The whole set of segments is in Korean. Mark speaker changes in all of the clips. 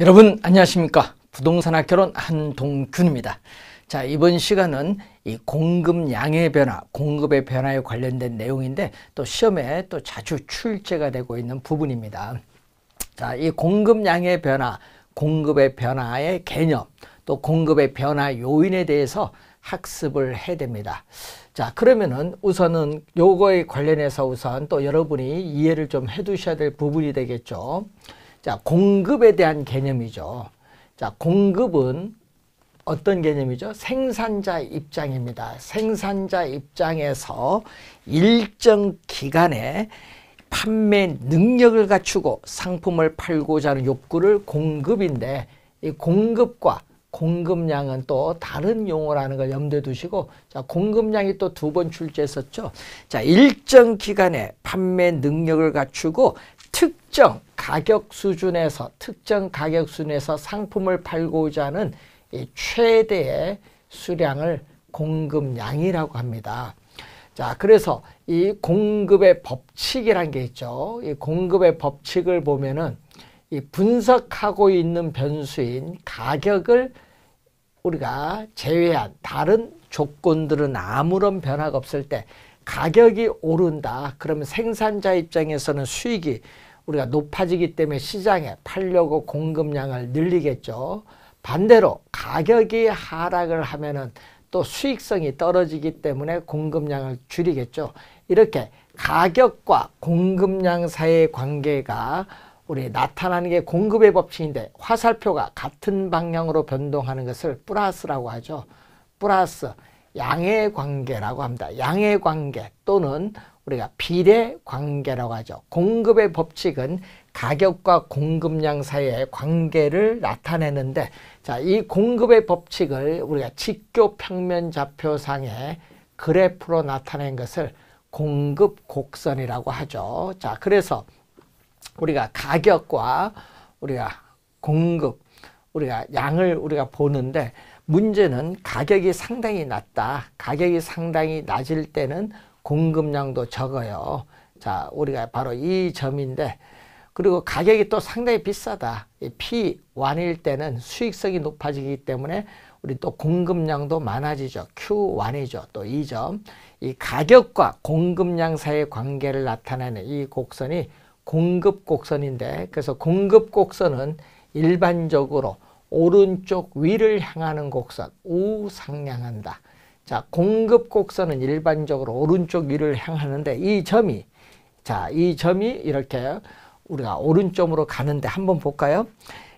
Speaker 1: 여러분 안녕하십니까 부동산학 개론 한동균입니다 자 이번 시간은 이 공급 양의 변화 공급의 변화에 관련된 내용인데 또 시험에 또 자주 출제가 되고 있는 부분입니다 자 이 공급 양의 변화 공급의 변화의 개념 또 공급의 변화 요인에 대해서 학습을 해야 됩니다 자 그러면은 우선은 요거에 관련해서 우선 또 여러분이 이해를 좀 해 두셔야 될 부분이 되겠죠 자, 공급에 대한 개념이죠. 자, 공급은 어떤 개념이죠? 생산자 입장입니다. 생산자 입장에서 일정 기간에 판매 능력을 갖추고 상품을 팔고자 하는 욕구를 공급인데 이 공급과 공급량은 또 다른 용어라는 걸 염두에 두시고 자 공급량이 또 두 번 출제했었죠. 자 일정 기간에 판매 능력을 갖추고 특정 가격 수준에서 특정 가격 수준에서 상품을 팔고자 하는 이 최대의 수량을 공급량이라고 합니다. 자, 그래서 이 공급의 법칙이란 게 있죠. 이 공급의 법칙을 보면은 이 분석하고 있는 변수인 가격을 우리가 제외한 다른 조건들은 아무런 변화가 없을 때 가격이 오른다. 그러면 생산자 입장에서는 수익이 우리가 높아지기 때문에 시장에 팔려고 공급량을 늘리겠죠. 반대로 가격이 하락을 하면은 또 수익성이 떨어지기 때문에 공급량을 줄이겠죠. 이렇게 가격과 공급량 사이의 관계가 우리 나타나는 게 공급의 법칙인데 화살표가 같은 방향으로 변동하는 것을 플러스라고 하죠. 플러스 양의 관계라고 합니다. 양의 관계 또는 우리가 비례 관계라고 하죠. 공급의 법칙은 가격과 공급량 사이의 관계를 나타내는데 자, 이 공급의 법칙을 우리가 직교 평면 좌표상의 그래프로 나타낸 것을 공급 곡선이라고 하죠. 자, 그래서 우리가 가격과 우리가 공급, 우리가 양을 우리가 보는데 문제는 가격이 상당히 낮다. 가격이 상당히 낮을 때는 공급량도 적어요. 자, 우리가 바로 이 점인데 그리고 가격이 또 상당히 비싸다. P1일 때는 수익성이 높아지기 때문에 우리 또 공급량도 많아지죠. Q1이죠. 또 이 점. 이 가격과 공급량 사이의 관계를 나타내는 이 곡선이 공급 곡선인데 그래서 공급 곡선은 일반적으로 오른쪽 위를 향하는 곡선 우상향한다. 자, 공급 곡선은 일반적으로 오른쪽 위를 향하는데 이 점이 자, 이 점이 이렇게 우리가 오른쪽으로 가는데 한번 볼까요?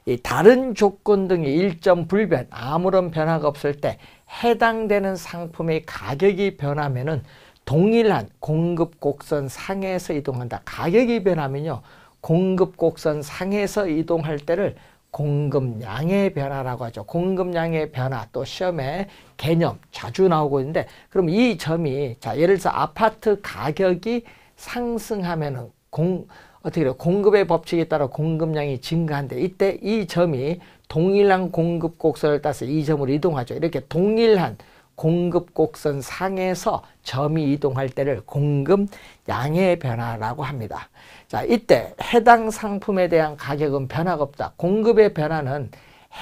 Speaker 1: 이 다른 조건 등의 일점 불변 아무런 변화가 없을 때 해당되는 상품의 가격이 변하면은 동일한 공급 곡선 상에서 이동한다. 가격이 변하면요. 공급 곡선 상에서 이동할 때를 공급량의 변화라고 하죠. 공급량의 변화 또 시험에 개념 자주 나오고 있는데 그럼 이 점이 자 예를 들어 아파트 가격이 상승하면은 공 어떻게 돼요? 공급의 법칙에 따라 공급량이 증가한데 이때 이 점이 동일한 공급 곡선을 따서 이 점으로 이동하죠. 이렇게 동일한 공급 곡선 상에서 점이 이동할 때를 공급 양의 변화라고 합니다. 자, 이때 해당 상품에 대한 가격은 변화가 없다. 공급의 변화는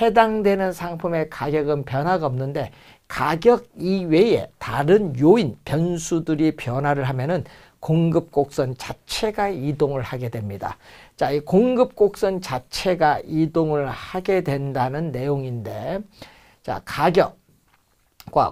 Speaker 1: 해당되는 상품의 가격은 변화가 없는데 가격 이외에 다른 요인, 변수들이 변화를 하면은 공급 곡선 자체가 이동을 하게 됩니다. 자, 이 공급 곡선 자체가 이동을 하게 된다는 내용인데 자, 가격과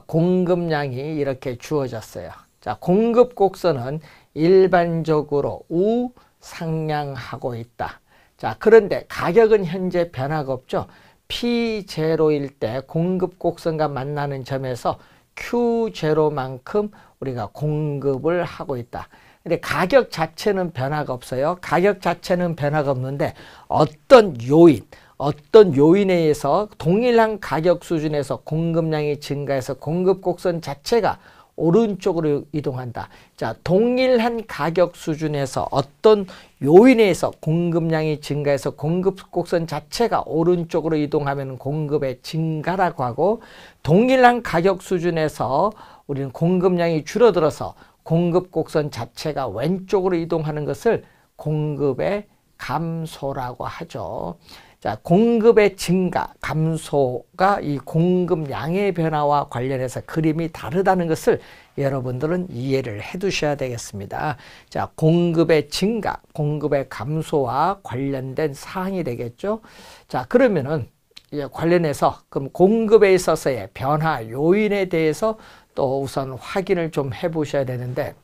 Speaker 1: 공급량이 이렇게 주어졌어요. 자, 공급 곡선은 일반적으로 우 상향하고 있다. 자, 그런데 가격은 현재 변화가 없죠. P0일 때 공급 곡선과 만나는 점에서 Q0만큼 우리가 공급을 하고 있다. 근데 가격 자체는 변화가 없어요. 가격 자체는 변화가 없는데 어떤 요인, 어떤 요인에 의해서 동일한 가격 수준에서 공급량이 증가해서 공급 곡선 자체가 오른쪽으로 이동한다. 자, 동일한 가격 수준에서 어떤 요인에 서 공급량이 증가해서 공급 곡선 자체가 오른쪽으로 이동하면 공급의 증가라고 하고 동일한 가격 수준에서 우리는 공급량이 줄어들어서 공급 곡선 자체가 왼쪽으로 이동하는 것을 공급의 감소라고 하죠. 자, 공급의 증가, 감소가 이 공급 량의 변화와 관련해서 그림이 다르다는 것을 여러분들은 이해를 해 두셔야 되겠습니다. 자, 공급의 증가, 공급의 감소와 관련된 사항이 되겠죠. 자, 그러면은 이제 예, 관련해서 그럼 공급에 있어서의 변화 요인에 대해서 또 우선 확인을 좀 해 보셔야 되는데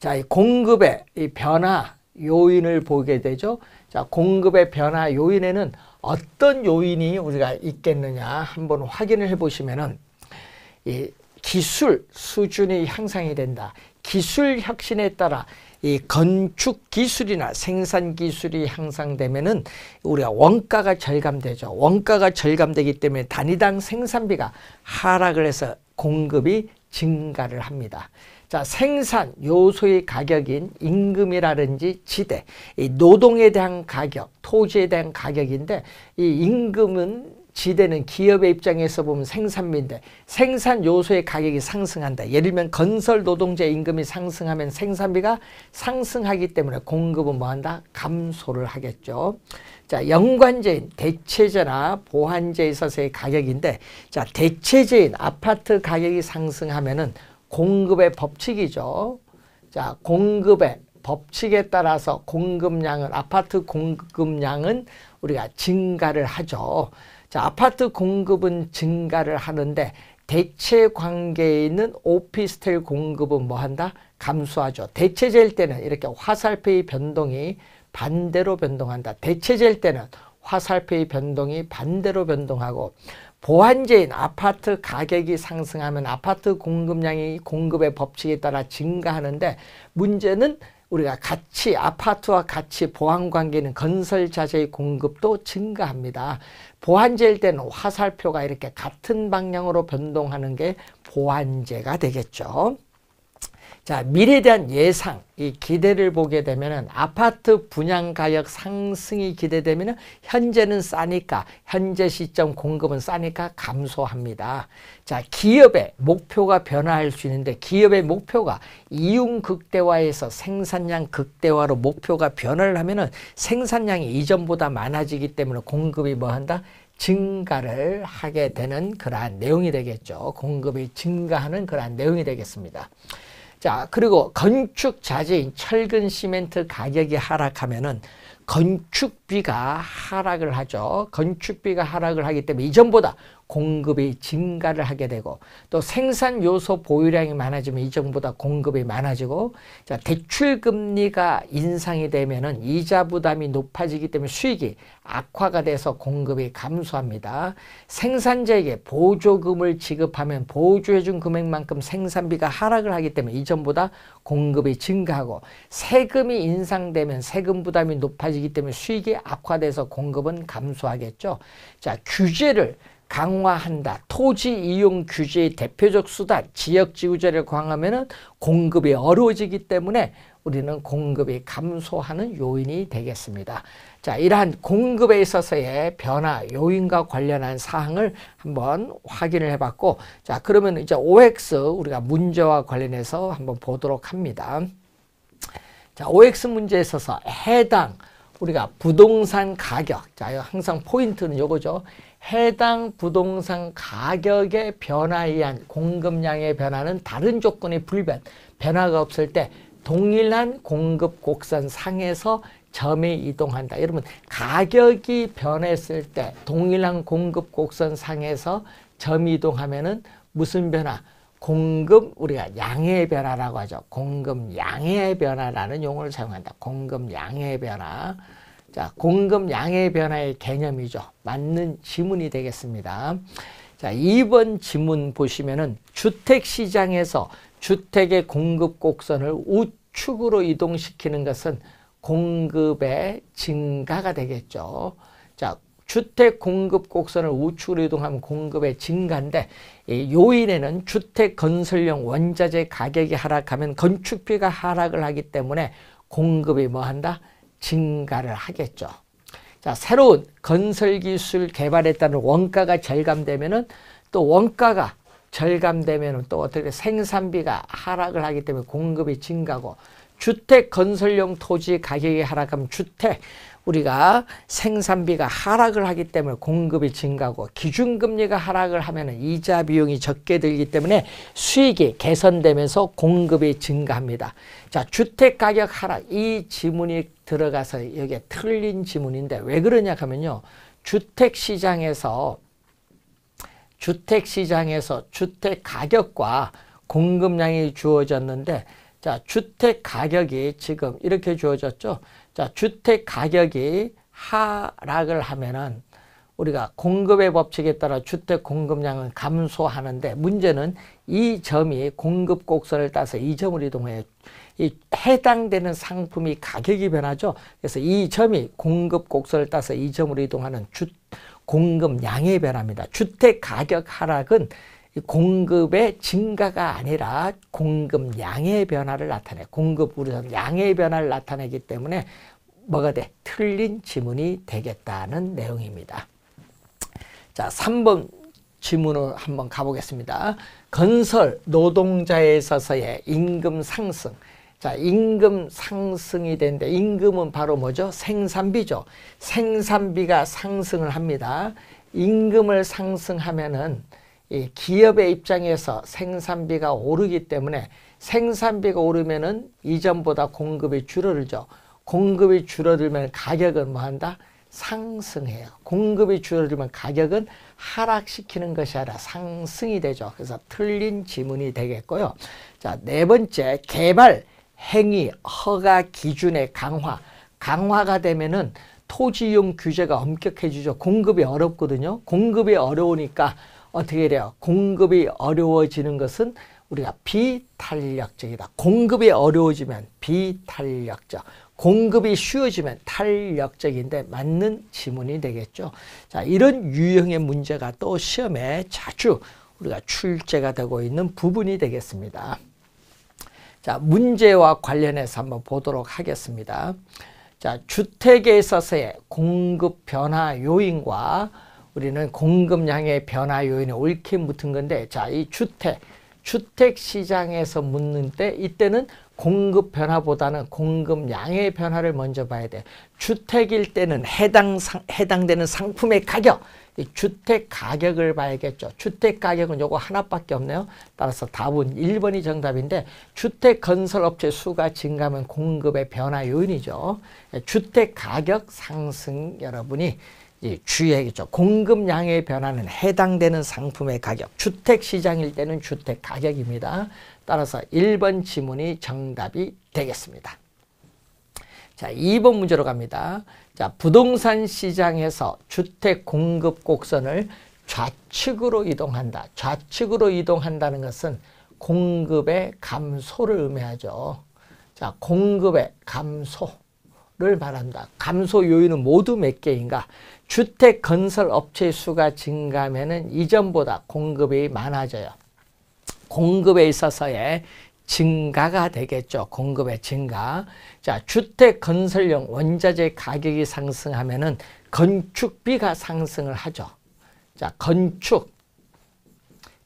Speaker 1: 자, 이 공급의 이 변화 요인을 보게 되죠. 자, 공급의 변화 요인에는 어떤 요인이 우리가 있겠느냐 한번 확인을 해보시면은 이 기술 수준이 향상이 된다. 기술 혁신에 따라 이 건축 기술이나 생산 기술이 향상되면은 우리가 원가가 절감되죠. 원가가 절감되기 때문에 단위당 생산비가 하락을 해서 공급이 증가를 합니다. 자, 생산 요소의 가격인 임금이라든지 지대, 이 노동에 대한 가격, 토지에 대한 가격인데 이 임금은 지대는 기업의 입장에서 보면 생산비인데 생산 요소의 가격이 상승한다. 예를 들면 건설 노동자 임금이 상승하면 생산비가 상승하기 때문에 공급은 뭐한다? 감소를 하겠죠. 자, 연관제인 대체제나 보완제에 있어서의 가격인데 자, 대체제인 아파트 가격이 상승하면은 공급의 법칙이죠. 자, 공급의 법칙에 따라서 공급량을 아파트 공급량은 우리가 증가를 하죠. 자, 아파트 공급은 증가를 하는데 대체 관계에 있는 오피스텔 공급은 뭐 한다? 감소하죠. 대체제일 때는 이렇게 화살표의 변동이 반대로 변동한다. 대체제일 때는 화살표의 변동이 반대로 변동하고 보완제인 아파트 가격이 상승하면 아파트 공급량이 공급의 법칙에 따라 증가하는데 문제는 우리가 같이 아파트와 같이 보안 관계는 건설 자재의 공급도 증가합니다. 보완제일 때는 화살표가 이렇게 같은 방향으로 변동하는 게 보완제가 되겠죠. 자, 미래에 대한 예상, 이 기대를 보게 되면은 아파트 분양 가격 상승이 기대되면은 현재는 싸니까 현재 시점 공급은 싸니까 감소합니다. 자, 기업의 목표가 변화할 수 있는데 기업의 목표가 이윤 극대화에서 생산량 극대화로 목표가 변화를 하면은 생산량이 이전보다 많아지기 때문에 공급이 뭐 한다? 증가를 하게 되는 그러한 내용이 되겠죠. 공급이 증가하는 그러한 내용이 되겠습니다. 자, 그리고 건축 자재인 철근 시멘트 가격이 하락하면은 건축비가 하락을 하죠. 건축비가 하락을 하기 때문에 이전보다 공급이 증가를 하게 되고 또 생산 요소 보유량이 많아지면 이전보다 공급이 많아지고 자, 대출 금리가 인상이 되면은 이자 부담이 높아지기 때문에 수익이 악화가 돼서 공급이 감소합니다. 생산자에게 보조금을 지급하면 보조해 준 금액만큼 생산비가 하락을 하기 때문에 이전보다 공급이 증가하고 세금이 인상되면 세금 부담이 높아지기 때문에 수익이 악화돼서 공급은 감소하겠죠. 자, 규제를 강화한다. 토지 이용 규제의 대표적 수단 지역 지구제를 강화하면 공급이 어려워지기 때문에 우리는 공급이 감소하는 요인이 되겠습니다. 자, 이러한 공급에 있어서의 변화 요인과 관련한 사항을 한번 확인을 해봤고, 자, 그러면 이제 OX 우리가 문제와 관련해서 한번 보도록 합니다. 자, OX 문제에 있어서 해당 우리가 부동산 가격, 자, 항상 포인트는 요거죠. 해당 부동산 가격의 변화에 의한 공급량의 변화는 다른 조건의 불변, 변화가 없을 때 동일한 공급 곡선 상에서 점이 이동한다. 여러분 가격이 변했을 때 동일한 공급 곡선 상에서 점이 이동하면은 무슨 변화? 공급 우리가 양의 변화라고 하죠. 공급 양의 변화라는 용어를 사용한다. 공급 양의 변화. 자, 공급 양의 변화의 개념이죠. 맞는 지문이 되겠습니다. 자, 2번 지문 보시면은 주택 시장에서 주택의 공급 곡선을 우측으로 이동시키는 것은 공급의 증가가 되겠죠. 자, 주택 공급 곡선을 우측으로 이동하면 공급의 증가인데 이 예, 요인에는 주택 건설용 원자재 가격이 하락하면 건축비가 하락을 하기 때문에 공급이 뭐 한다? 증가를 하겠죠. 자, 새로운 건설 기술 개발에 따른 원가가 절감되면은 또 원가가 절감되면은 또 어떻게 생산비가 하락을 하기 때문에 공급이 증가고 주택 건설용 토지 가격이 하락하면 주택 우리가 생산비가 하락을 하기 때문에 공급이 증가하고 기준금리가 하락을 하면 이자 비용이 적게 들기 때문에 수익이 개선되면서 공급이 증가합니다. 자, 주택 가격 하락 이 지문이 들어가서 여기에 틀린 지문인데 왜 그러냐 하면요. 주택시장에서 주택시장에서 주택 가격과 공급량이 주어졌는데 자, 주택 가격이 지금 이렇게 주어졌죠. 자, 주택 가격이 하락을 하면은 우리가 공급의 법칙에 따라 주택 공급량은 감소하는데 문제는 이 점이 공급 곡선을 따서 이 점을 이동해 이 해당되는 상품이 가격이 변하죠. 그래서 이 점이 공급 곡선을 따서 이 점으로 이동하는 주 공급량의 변화입니다. 주택 가격 하락은 공급의 증가가 아니라 공급량의 변화를 나타내. 공급 우리 양의 변화를 나타내기 때문에 뭐가 돼? 틀린 지문이 되겠다는 내용입니다. 자, 3번 질문을 한번 가보겠습니다. 건설 노동자에 있어서의 임금 상승. 자, 임금 상승이 되는데 임금은 바로 뭐죠? 생산비죠. 생산비가 상승을 합니다. 임금을 상승하면은 이 기업의 입장에서 생산비가 오르기 때문에 생산비가 오르면은 이전보다 공급이 줄어들죠. 공급이 줄어들면 가격은 뭐 한다? 상승해요. 공급이 줄어들면 가격은 하락시키는 것이 아니라 상승이 되죠. 그래서 틀린 지문이 되겠고요. 자, 네 번째, 개발, 행위, 허가 기준의 강화. 강화가 되면은 토지 이용 규제가 엄격해지죠. 공급이 어렵거든요. 공급이 어려우니까 어떻게 돼요? 공급이 어려워지는 것은 우리가 비탄력적이다. 공급이 어려워지면 비탄력적. 공급이 쉬워지면 탄력적인데 맞는 지문이 되겠죠. 자, 이런 유형의 문제가 또 시험에 자주 우리가 출제가 되고 있는 부분이 되겠습니다. 자, 문제와 관련해서 한번 보도록 하겠습니다. 자, 주택에 있어서의 공급 변화 요인과 우리는 공급량의 변화 요인에 옳게 묻은 건데 자, 이 주택 주택 시장에서 묻는 때 이때는 공급 변화보다는 공급 양의 변화를 먼저 봐야 돼. 주택일 때는 해당 상, 해당되는 상품의 가격, 이 주택 가격을 봐야겠죠. 주택 가격은 요거 하나밖에 없네요. 따라서 답은 1번이 정답인데 주택 건설 업체 수가 증가하면 공급의 변화 요인이죠. 예, 주택 가격 상승 여러분이 주의했죠. 공급량의 변화는 해당되는 상품의 가격. 주택 시장일 때는 주택 가격입니다. 따라서 1번 지문이 정답이 되겠습니다. 자, 2번 문제로 갑니다. 자, 부동산 시장에서 주택 공급 곡선을 좌측으로 이동한다. 좌측으로 이동한다는 것은 공급의 감소를 의미하죠. 자, 공급의 감소를 말한다. 감소 요인은 모두 몇 개인가? 주택 건설 업체의 수가 증가하면 이전보다 공급이 많아져요. 공급에 있어서의 증가가 되겠죠. 공급의 증가. 자, 주택 건설용 원자재 가격이 상승하면 건축비가 상승을 하죠. 자, 건축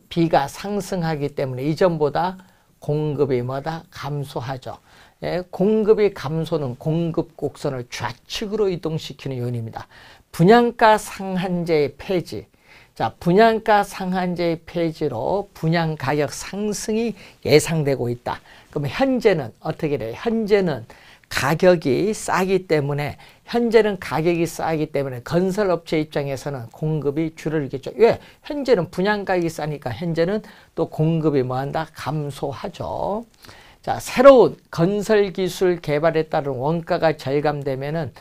Speaker 1: 비가 상승하기 때문에 이전보다 공급이 뭐다 감소하죠. 예, 공급의 감소는 공급 곡선을 좌측으로 이동시키는 요인입니다. 분양가 상한제의 폐지. 자, 분양가 상한제의 폐지로 분양 가격 상승이 예상되고 있다. 그럼 현재는 어떻게 돼요? 현재는 가격이 싸기 때문에 현재는 가격이 싸기 때문에 건설업체 입장에서는 공급이 줄어들겠죠 왜? 현재는 분양가격이 싸니까 현재는 또 공급이 뭐한다? 감소하죠. 자, 새로운 건설기술 개발에 따른 원가가 절감되면은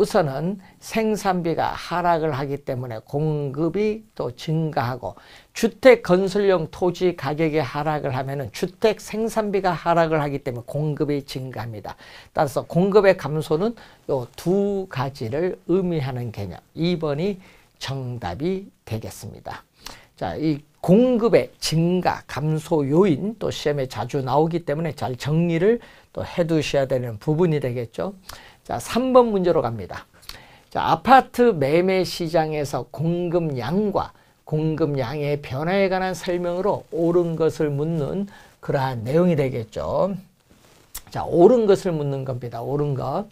Speaker 1: 우선은 생산비가 하락을 하기 때문에 공급이 또 증가하고 주택 건설용 토지 가격이 하락을 하면은 주택 생산비가 하락을 하기 때문에 공급이 증가합니다. 따라서 공급의 감소는 요 두 가지를 의미하는 개념. 2번이 정답이 되겠습니다. 자, 이 공급의 증가, 감소 요인 또 시험에 자주 나오기 때문에 잘 정리를 또 해 두셔야 되는 부분이 되겠죠. 자, 3번 문제로 갑니다. 자, 아파트 매매 시장에서 공급량과 공급량의 변화에 관한 설명으로 옳은 것을 묻는 그러한 내용이 되겠죠. 자, 옳은 것을 묻는 겁니다. 옳은 것.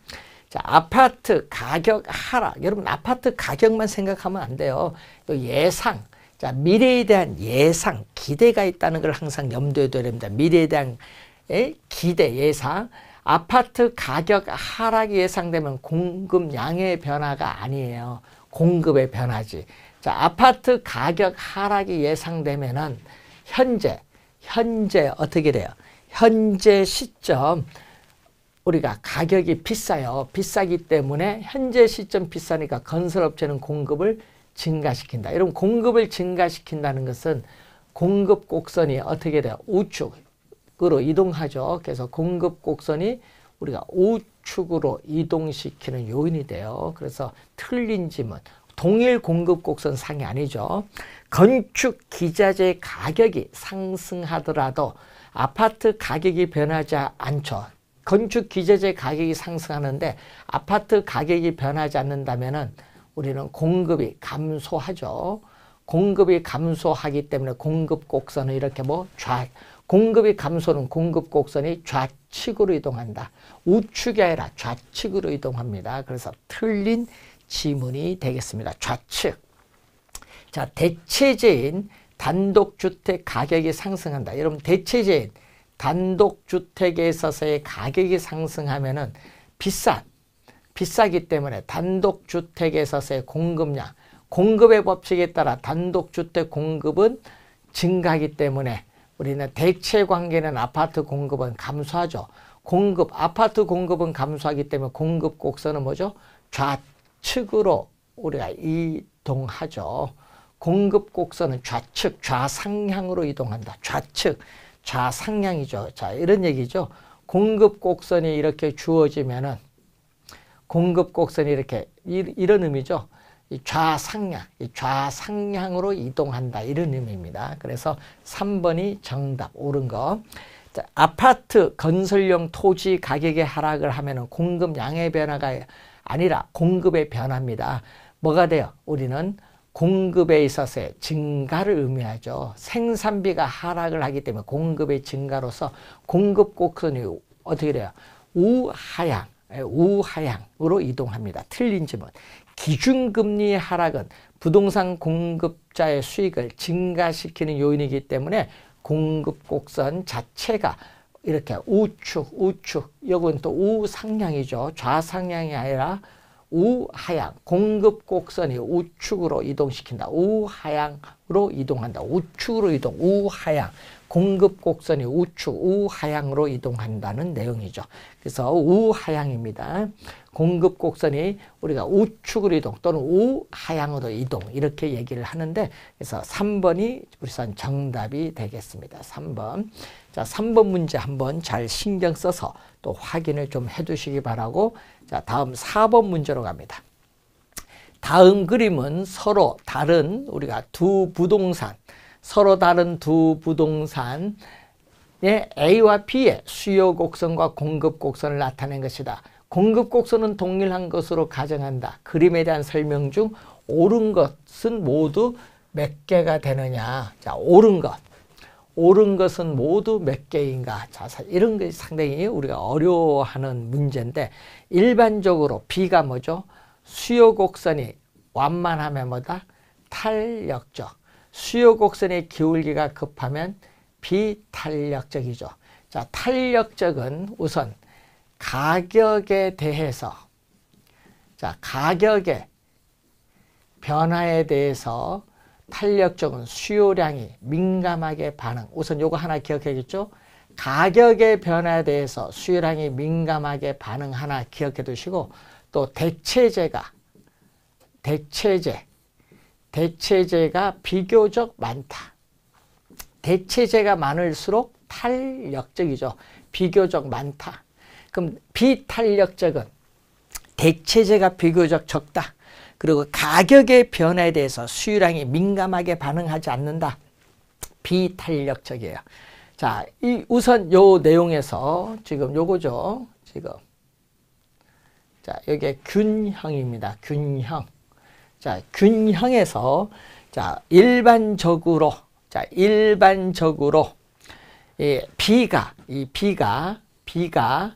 Speaker 1: 자, 아파트 가격 하락. 여러분, 아파트 가격만 생각하면 안 돼요. 예상. 자, 미래에 대한 예상, 기대가 있다는 걸 항상 염두에 둬야 됩니다. 미래에 대한 예? 기대, 예상. 아파트 가격 하락이 예상되면 공급 양의 변화가 아니에요. 공급의 변화지. 자, 아파트 가격 하락이 예상되면은 현재, 현재 어떻게 돼요? 현재 시점, 우리가 가격이 비싸요. 비싸기 때문에 현재 시점 비싸니까 건설업체는 공급을 증가시킨다. 이런 공급을 증가시킨다는 것은 공급 곡선이 어떻게 돼요? 우측, 으로 이동하죠. 그래서 공급 곡선이 우리가 우측으로 이동시키는 요인이 돼요. 그래서 틀린 지문, 동일 공급 곡선 상이 아니죠. 건축 기자재 가격이 상승하더라도 아파트 가격이 변하지 않죠. 건축 기자재 가격이 상승하는데 아파트 가격이 변하지 않는다면은 우리는 공급이 감소하죠. 공급이 감소하기 때문에 공급 곡선은 이렇게 뭐 좌, 공급이 감소는 공급 곡선이 좌측으로 이동한다. 우측이 아니라 좌측으로 이동합니다. 그래서 틀린 지문이 되겠습니다. 좌측. 자, 대체제인 단독주택 가격이 상승한다. 여러분, 대체제인 단독주택에 있어서의 가격이 상승하면은 비싸 비싸기 때문에 단독주택에 있어서의 공급량, 공급의 법칙에 따라 단독주택 공급은 증가하기 때문에 우리는 대체 관계는 아파트 공급은 감소하죠. 공급, 아파트 공급은 감소하기 때문에 공급 곡선은 뭐죠? 좌측으로 우리가 이동하죠. 공급 곡선은 좌측, 좌상향으로 이동한다. 좌측, 좌상향이죠. 자, 이런 얘기죠. 공급 곡선이 이렇게 주어지면은 공급 곡선이 이렇게 이, 이런 의미죠. 이 좌상향, 이 좌상향으로 이동한다 이런 의미입니다. 그래서 3번이 정답, 옳은 거. 자, 아파트 건설용 토지 가격의 하락을 하면 공급 양의 변화가 아니라 공급의 변화입니다. 뭐가 돼요? 우리는 공급에 있어서의 증가를 의미하죠. 생산비가 하락을 하기 때문에 공급의 증가로서 공급 곡선이 어떻게 돼요? 우하향, 예, 우하향으로 이동합니다. 틀린 질문. 기준금리 하락은 부동산 공급자의 수익을 증가시키는 요인이기 때문에 공급 곡선 자체가 이렇게 우측, 우측, 여기는 또 우상향이죠. 좌상향이 아니라 우하향, 공급 곡선이 우측으로 이동시킨다. 우하향으로 이동한다. 우측으로 이동, 우하향. 공급 곡선이 우측 우하향으로 이동한다는 내용이죠. 그래서 우하향입니다. 공급 곡선이 우리가 우측으로 이동 또는 우하향으로 이동 이렇게 얘기를 하는데 그래서 3번이 우선 정답이 되겠습니다. 3번. 자, 3번 문제 한번 잘 신경 써서 또 확인을 좀 해 두시기 바라고 자, 다음 4번 문제로 갑니다. 다음 그림은 서로 다른 우리가 두 부동산 서로 다른 두 부동산의 예, A와 B의 수요 곡선과 공급 곡선을 나타낸 것이다. 공급 곡선은 동일한 것으로 가정한다. 그림에 대한 설명 중 옳은 것은 모두 몇 개가 되느냐. 자, 옳은 것. 옳은 것은 모두 몇 개인가? 자, 이런 게 상당히 우리가 어려워하는 문제인데 일반적으로 B가 뭐죠? 수요 곡선이 완만하면 뭐다? 탄력적. 수요곡선의 기울기가 급하면 비탄력적이죠. 자, 탄력적은 우선 가격에 대해서 자, 가격의 변화에 대해서 탄력적은 수요량이 민감하게 반응. 우선 요거 하나 기억해야겠죠? 가격의 변화에 대해서 수요량이 민감하게 반응 하나 기억해 두시고 또 대체제가 대체제 대체제가 비교적 많다. 대체제가 많을수록 탄력적이죠. 비교적 많다. 그럼 비탄력적은 대체제가 비교적 적다. 그리고 가격의 변화에 대해서 수요량이 민감하게 반응하지 않는다. 비탄력적이에요. 자, 이 우선 요 내용에서 지금 요거죠. 지금. 자, 여기 균형입니다. 균형. 자, 균형에서 자, 일반적으로 자, 일반적으로 이 B가 이 B가 B가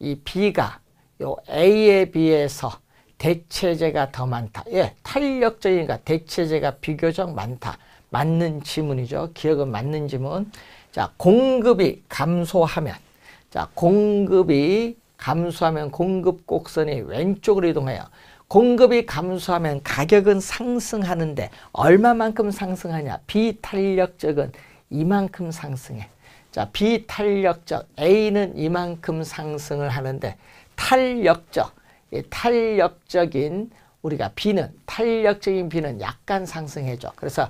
Speaker 1: 이 B가 요 A에 비해서 대체제가 더 많다. 예, 탄력적인가 대체제가 비교적 많다. 맞는 지문이죠. 기억은 맞는 지문. 자, 공급이 감소하면 자, 공급이 감소하면 공급 곡선이 왼쪽으로 이동해요. 공급이 감소하면 가격은 상승하는데 얼마만큼 상승하냐? 비탄력적은 이만큼 상승해. 자, 비탄력적 A는 이만큼 상승을 하는데 탄력적, 탄력적인 우리가 B는 탄력적인 B는 약간 상승해줘. 그래서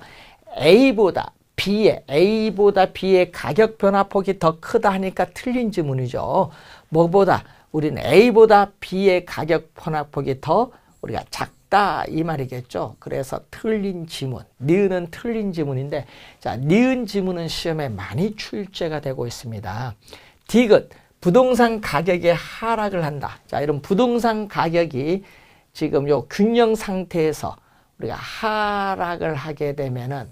Speaker 1: A보다 B의 A보다 B의 가격 변화폭이 더 크다 하니까 틀린 지문이죠. 뭐보다 우리는 A보다 B의 가격 변화폭이 더 우리가 작다 이 말이겠죠. 그래서 틀린 지문, 니은 은 틀린 지문인데 자, 니은 지문은 시험에 많이 출제가 되고 있습니다. 디귿, 부동산 가격이 하락을 한다. 자, 이런 부동산 가격이 지금 요 균형 상태에서 우리가 하락을 하게 되면은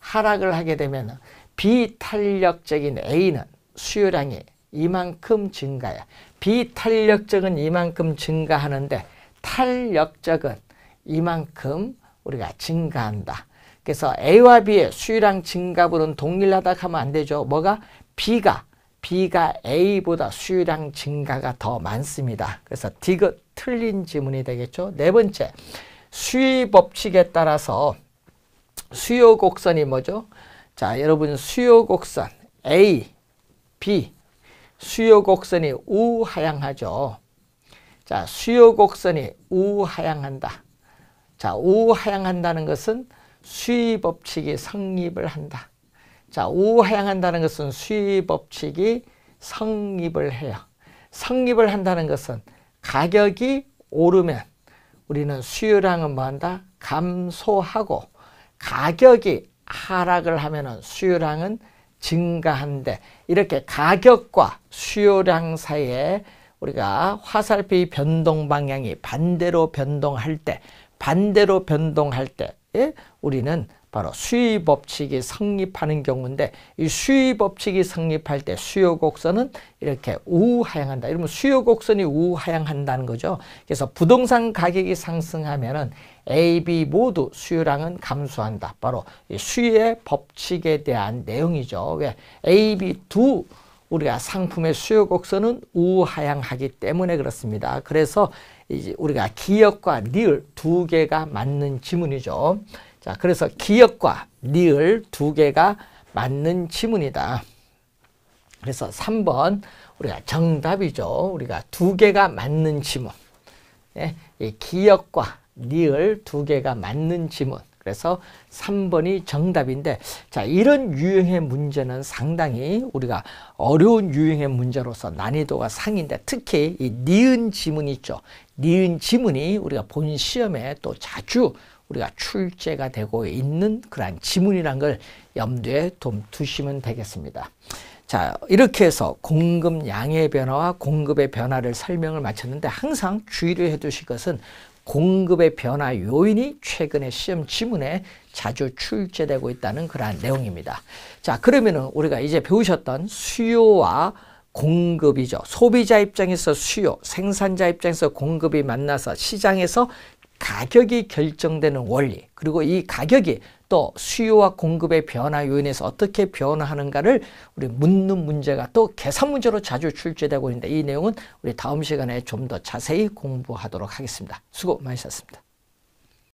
Speaker 1: 하락을 하게 되면은 비탄력적인 A는 수요량이 이만큼 증가해. 비탄력적은 이만큼 증가하는데 탄력적은 이만큼 우리가 증가한다. 그래서 A와 B의 수율량 증가분은 동일하다 하면 안 되죠. 뭐가? B가 B가 A보다 수율량 증가가 더 많습니다. 그래서 D가 틀린 지문이 되겠죠. 네 번째, 수위 법칙에 따라서 수요 곡선이 뭐죠? 자, 여러분 수요 곡선 A, B, 수요 곡선이 우하향하죠. 자, 수요 곡선이 우하향한다. 자, 우하향한다는 것은 수위 법칙이 성립을 한다. 자, 우하향한다는 것은 수위 법칙이 성립을 해요. 성립을 한다는 것은 가격이 오르면 우리는 수요량은 뭐 한다? 감소하고 가격이 하락을 하면 수요량은 증가한데 이렇게 가격과 수요량 사이에 우리가 화살표의 변동 방향이 반대로 변동할 때 반대로 변동할 때 예? 우리는 바로 수위 법칙이 성립하는 경우인데 이 수위 법칙이 성립할 때 수요 곡선은 이렇게 우하향한다. 이러면 수요 곡선이 우하향한다는 거죠. 그래서 부동산 가격이 상승하면은 A, B 모두 수요량은 감소한다. 바로 이 수의 법칙에 대한 내용이죠. 왜 A, B 두 우리가 상품의 수요 곡선은 우하향하기 때문에 그렇습니다. 그래서 이제 우리가 기역과 리을 두 개가 맞는 지문이죠. 자, 그래서 기역과 리을 두 개가 맞는 지문이다. 그래서 3번 우리가 정답이죠. 우리가 두 개가 맞는 지문. 예, 이 기역과 리을 두 개가 맞는 지문. 그래서 3번이 정답인데 자 이런 유형의 문제는 상당히 우리가 어려운 유형의 문제로서 난이도가 상인데 특히 이 니은 지문 있죠. 니은 지문이 우리가 본 시험에 또 자주 우리가 출제가 되고 있는 그러한 지문이란 걸 염두에 좀 두시면 되겠습니다. 자 이렇게 해서 공급 양의 변화와 공급의 변화를 설명을 마쳤는데 항상 주의를 해 두실 것은 공급의 변화 요인이 최근의 시험 지문에 자주 출제되고 있다는 그러한 내용입니다. 자, 그러면은 우리가 이제 배우셨던 수요와 공급이죠. 소비자 입장에서 수요, 생산자 입장에서 공급이 만나서 시장에서 가격이 결정되는 원리, 그리고 이 가격이 또 수요와 공급의 변화 요인에서 어떻게 변화하는가를 우리 묻는 문제가 또 계산 문제로 자주 출제되고 있는데 이 내용은 우리 다음 시간에 좀 더 자세히 공부하도록 하겠습니다. 수고 많으셨습니다.